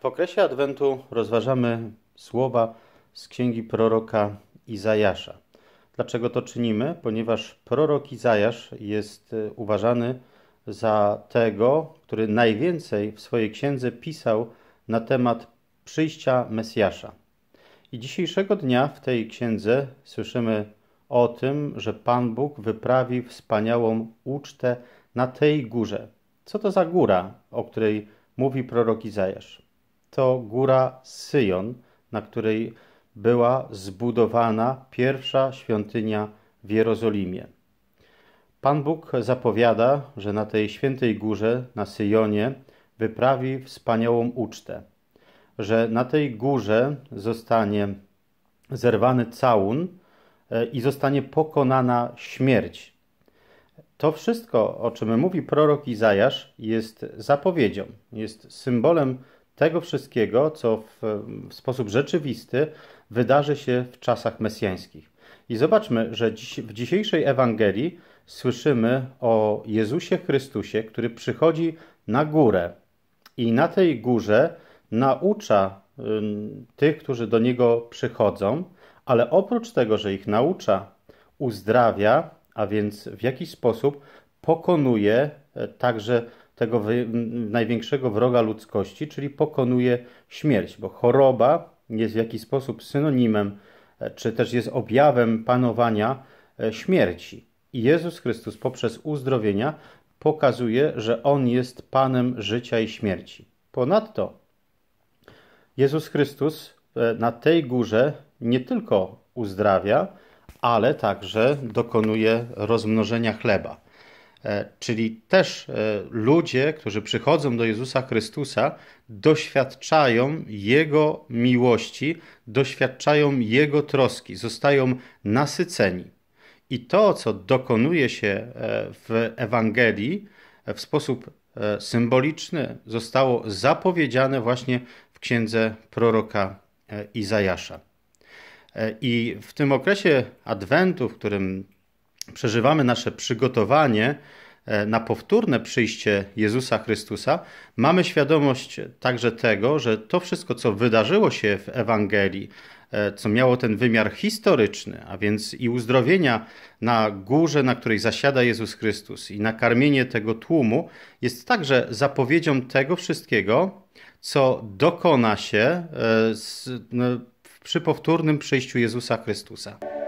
W okresie Adwentu rozważamy słowa z księgi proroka Izajasza. Dlaczego to czynimy? Ponieważ prorok Izajasz jest e, uważany za tego, który najwięcej w swojej księdze pisał na temat przyjścia Mesjasza. I dzisiejszego dnia w tej księdze słyszymy o tym, że Pan Bóg wyprawi wspaniałą ucztę na tej górze. Co to za góra, o której mówi prorok Izajasz? to góra Syjon, na której była zbudowana pierwsza świątynia w Jerozolimie. Pan Bóg zapowiada, że na tej świętej górze, na Syjonie, wyprawi wspaniałą ucztę, że na tej górze zostanie zerwany całun e, i zostanie pokonana śmierć. To wszystko, o czym mówi prorok Izajasz, jest zapowiedzią, jest symbolem tego wszystkiego, co w, w sposób rzeczywisty wydarzy się w czasach mesjańskich. I zobaczmy, że dziś, w dzisiejszej Ewangelii słyszymy o Jezusie Chrystusie, który przychodzi na górę i na tej górze naucza y, tych, którzy do niego przychodzą, ale oprócz tego, że ich naucza, uzdrawia, a więc w jakiś sposób pokonuje e, także tego największego wroga ludzkości, czyli pokonuje śmierć, bo choroba jest w jakiś sposób synonimem, e, czy też jest objawem panowania e, śmierci. I Jezus Chrystus poprzez uzdrowienia pokazuje, że On jest Panem życia i śmierci. Ponadto Jezus Chrystus e, na tej górze nie tylko uzdrawia, ale także dokonuje rozmnożenia chleba. E, czyli też e, ludzie, którzy przychodzą do Jezusa Chrystusa, doświadczają Jego miłości, doświadczają Jego troski, zostają nasyceni. I to, co dokonuje się e, w Ewangelii w sposób symboliczny, zostało zapowiedziane właśnie w księdze proroka Izajasza. I w tym okresie adwentu, w którym przeżywamy nasze przygotowanie e, na powtórne przyjście Jezusa Chrystusa, mamy świadomość także tego, że to wszystko, co wydarzyło się w Ewangelii, e, co miało ten wymiar historyczny, a więc i uzdrowienia na górze, na której zasiada Jezus Chrystus, i nakarmienie tego tłumu, jest także zapowiedzią tego wszystkiego, co dokona się e, no, przy powtórnym przyjściu Jezusa Chrystusa.